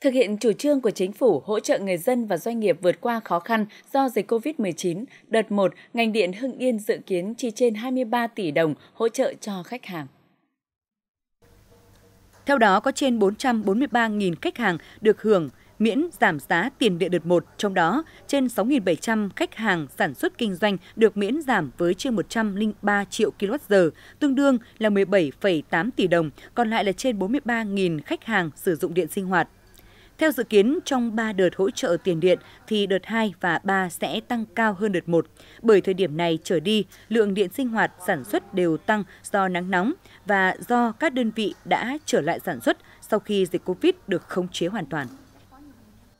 Thực hiện chủ trương của chính phủ hỗ trợ người dân và doanh nghiệp vượt qua khó khăn do dịch COVID-19, đợt 1, ngành điện Hưng Yên dự kiến chi trên 23 tỷ đồng hỗ trợ cho khách hàng. Theo đó, có trên 443.000 khách hàng được hưởng miễn giảm giá tiền điện đợt 1, trong đó trên 6.700 khách hàng sản xuất kinh doanh được miễn giảm với trên 103 triệu kWh, tương đương là 17,8 tỷ đồng, còn lại là trên 43.000 khách hàng sử dụng điện sinh hoạt. Theo dự kiến, trong 3 đợt hỗ trợ tiền điện thì đợt 2 và 3 sẽ tăng cao hơn đợt 1, bởi thời điểm này trở đi, lượng điện sinh hoạt sản xuất đều tăng do nắng nóng và do các đơn vị đã trở lại sản xuất sau khi dịch Covid được khống chế hoàn toàn.